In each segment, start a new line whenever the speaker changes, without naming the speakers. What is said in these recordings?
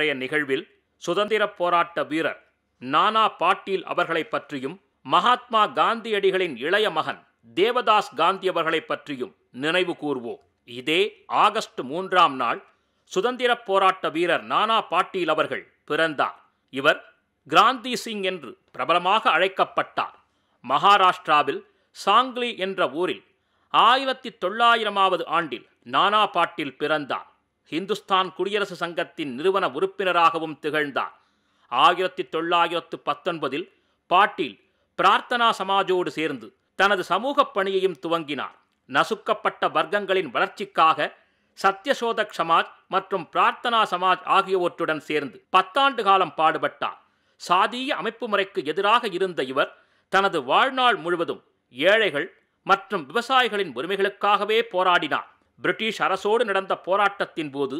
இன்றைய நிகழ்வில் சுதந்திரப் போராட்ட வீரர் நானா பாட்டீல் அவர்களை பற்றியும் மகாத்மா காந்தியடிகளின் இளைய மகன் தேவதாஸ் காந்தி அவர்களை பற்றியும் நினைவு கூறுவோம் இதே ஆகஸ்ட் மூன்றாம் நாள் சுதந்திரப் போராட்ட வீரர் நானா பாட்டீல் அவர்கள் பிறந்தார் இவர் கிராந்தி சிங் என்று பிரபலமாக அழைக்கப்பட்டார் மகாராஷ்டிராவில் சாங்லி என்ற ஊரில் ஆயிரத்தி தொள்ளாயிரமாவது ஆண்டில் நானா பாட்டில் பிறந்தார் ஹிந்துஸ்தான் குடியரசு சங்கத்தின் நிறுவன உறுப்பினராகவும் திகழ்ந்தார் ஆயிரத்தி தொள்ளாயிரத்து பத்தொன்பதில் பாட்டீல் பிரார்த்தனா சமாஜோடு சேர்ந்து தனது சமூக பணியையும் துவங்கினார் நசுக்கப்பட்ட வர்க்கங்களின் வளர்ச்சிக்காக சத்யசோதக் சமாஜ் மற்றும் பிரார்த்தனா சமாஜ் ஆகியவற்றுடன் சேர்ந்து பத்தாண்டு காலம் பாடுபட்டார் சாதிய அமைப்பு முறைக்கு எதிராக இருந்த இவர் தனது வாழ்நாள் முழுவதும் ஏழைகள் மற்றும் விவசாயிகளின் உரிமைகளுக்காகவே போராடினார் பிரிட்டிஷ் அரசோடு நடந்த போராட்டத்தின் போது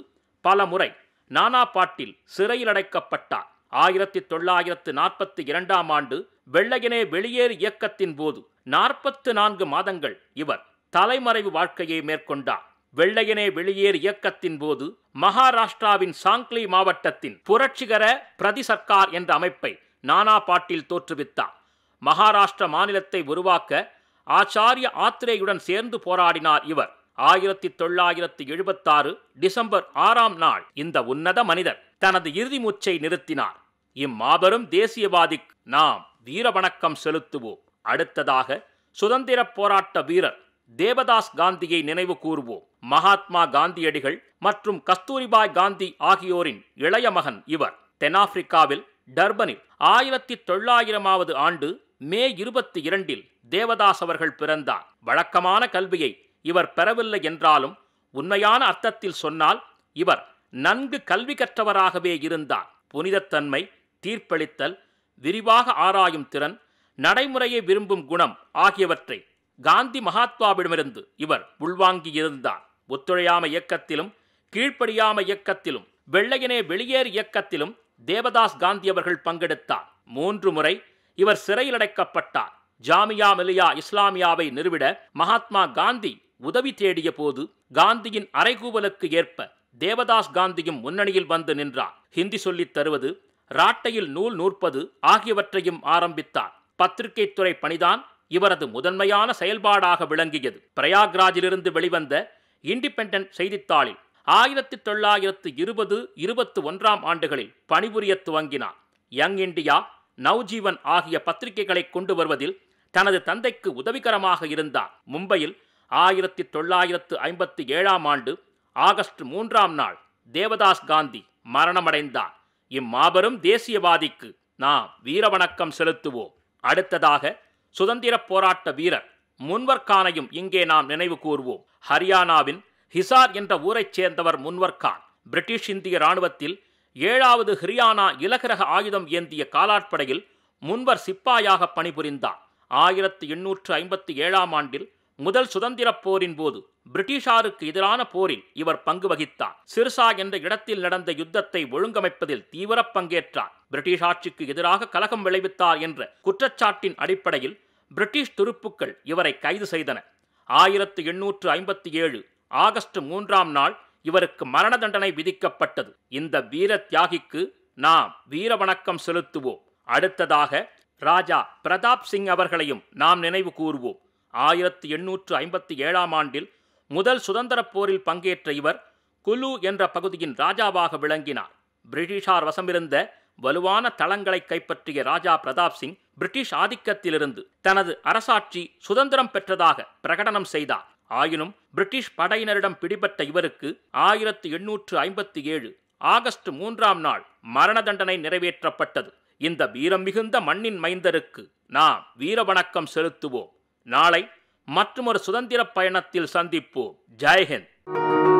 பல முறை நானா பாட்டில் சிறையில் அடைக்கப்பட்டார் ஆயிரத்தி தொள்ளாயிரத்து நாற்பத்தி இரண்டாம் ஆண்டு வெள்ளையனே வெளியேறு இயக்கத்தின் போது நாற்பத்து நான்கு மாதங்கள் இவர் தலைமறைவு வாழ்க்கையை மேற்கொண்டார் வெள்ளையனே வெளியேறு இயக்கத்தின் போது மகாராஷ்டிராவின் சாங்க்லி மாவட்டத்தின் புரட்சிகர பிரதி சர்க்கார் என்ற அமைப்பை நானா பாட்டில் தோற்றுவித்தார் மகாராஷ்டிர மாநிலத்தை உருவாக்க ஆச்சாரிய ஆத்திரேயுடன் சேர்ந்து போராடினார் இவர் ஆயிரத்தி தொள்ளாயிரத்தி எழுபத்தாறு டிசம்பர் ஆறாம் நாள் இந்த உன்னத மனிதர் தனது இறுதி மூச்சை நிறுத்தினார் இம்மாபெரும் தேசியவாதிக்கு நாம் வீரவணக்கம் செலுத்துவோம் அடுத்ததாக சுதந்திர போராட்ட வீரர் தேவதாஸ் காந்தியை நினைவு கூறுவோம் மகாத்மா காந்தியடிகள் மற்றும் கஸ்தூரிபாய் காந்தி ஆகியோரின் இளைய மகன் இவர் தென்னாப்பிரிக்காவில் டர்பனில் ஆயிரத்தி தொள்ளாயிரமாவது ஆண்டு மே இருபத்தி இரண்டில் தேவதாஸ் அவர்கள் பிறந்தார் வழக்கமான கல்வியை இவர் பெறவில்லை என்றாலும் உண்மையான அர்த்தத்தில் சொன்னால் இவர் நன்கு கல்வி கற்றவராகவே இருந்தார் புனிதத்தன்மை தீர்ப்பளித்தல் விரிவாக ஆராயும் திறன் நடைமுறையை விரும்பும் குணம் ஆகியவற்றை காந்தி மகாத்மாவிடமிருந்து இவர் உள்வாங்கியிருந்தார் ஒத்துழையாம இயக்கத்திலும் கீழ்ப்படியாம இயக்கத்திலும் வெள்ளையனே வெளியேறு இயக்கத்திலும் தேவதாஸ் காந்தி அவர்கள் பங்கெடுத்தார் மூன்று முறை இவர் சிறையில் அடைக்கப்பட்டார் ஜாமியா மிலியா இஸ்லாமியாவை நிறுவிட மகாத்மா காந்தி உதவி தேடிய போது காந்தியின் அரைகூவலுக்கு ஏற்ப தேவதாஸ் காந்தியும் முன்னணியில் வந்து நின்றார் ஹிந்தி சொல்லித் தருவது ராட்டையில் நூல் நூற்பது ஆகியவற்றையும் ஆரம்பித்தார் பத்திரிகை துறை பணிதான் இவரது முதன்மையான செயல்பாடாக விளங்கியது பிரயாக்ராஜிலிருந்து வெளிவந்த இண்டிபெண்டன்ட் செய்தித்தாளில் ஆயிரத்தி தொள்ளாயிரத்து இருபது இருபத்தி ஒன்றாம் ஆண்டுகளில் பணிபுரிய துவங்கினார் யங் இண்டியா நவ்ஜீவன் ஆகிய பத்திரிகைகளை கொண்டு வருவதில் தனது தந்தைக்கு உதவிகரமாக இருந்தார் மும்பையில் ஆயிரத்தி தொள்ளாயிரத்து ஐம்பத்தி ஏழாம் ஆண்டு ஆகஸ்ட் மூன்றாம் நாள் தேவதாஸ் காந்தி மரணமடைந்தார் இம்மாபெரும் தேசியவாதிக்கு நாம் வீரவணக்கம் செலுத்துவோம் அடுத்ததாக சுதந்திரப் போராட்ட வீரர் முன்வர்கானையும் இங்கே நாம் நினைவு கூறுவோம் ஹரியானாவின் ஹிசார் என்ற ஊரைச் சேர்ந்தவர் முன்வர்கான் பிரிட்டிஷ் இந்திய இராணுவத்தில் ஏழாவது ஹரியானா இலகரக ஆயுதம் ஏந்திய காலாட்படையில் முன்வர் சிப்பாயாக பணிபுரிந்தார் ஆயிரத்தி எண்ணூற்று ஐம்பத்தி ஏழாம் ஆண்டில் முதல் சுதந்திரப் போரின் போது பிரிட்டிஷாருக்கு எதிரான போரில் இவர் பங்கு வகித்தார் சிர்சா என்ற இடத்தில் நடந்த யுத்தத்தை ஒழுங்கமைப்பதில் தீவிர பங்கேற்றார் பிரிட்டிஷ் ஆட்சிக்கு எதிராக கலகம் விளைவித்தார் என்ற குற்றச்சாட்டின் அடிப்படையில் பிரிட்டிஷ் துருப்புக்கள் இவரை கைது செய்தன ஆயிரத்து எண்ணூற்று ஐம்பத்தி ஏழு ஆகஸ்ட் மூன்றாம் நாள் இவருக்கு மரண தண்டனை விதிக்கப்பட்டது இந்த வீர தியாகிக்கு நாம் வீர வணக்கம் செலுத்துவோம் அடுத்ததாக ராஜா பிரதாப் சிங் அவர்களையும் நாம் நினைவு கூறுவோம் ஆயிரத்தி எண்ணூற்று ஐம்பத்தி ஏழாம் ஆண்டில் முதல் சுதந்திரப் போரில் பங்கேற்ற இவர் குலு என்ற பகுதியின் ராஜாவாக விளங்கினார் பிரிட்டிஷார் வசமிருந்த வலுவான தளங்களை கைப்பற்றிய ராஜா பிரதாப் சிங் பிரிட்டிஷ் ஆதிக்கத்திலிருந்து தனது அரசாட்சி சுதந்திரம் பெற்றதாக பிரகடனம் செய்தார் ஆயினும் பிரிட்டிஷ் படையினரிடம் பிடிபட்ட இவருக்கு ஆயிரத்து எண்ணூற்று ஐம்பத்தி ஏழு ஆகஸ்ட் மூன்றாம் நாள் மரண தண்டனை நிறைவேற்றப்பட்டது இந்த வீரம் மிகுந்த மண்ணின் மைந்தருக்கு நாம் வீரவணக்கம் செலுத்துவோம் நாளை மற்றொரு சுதந்திர பயணத்தில் சந்திப்போம் ஜெய்ஹிந்த்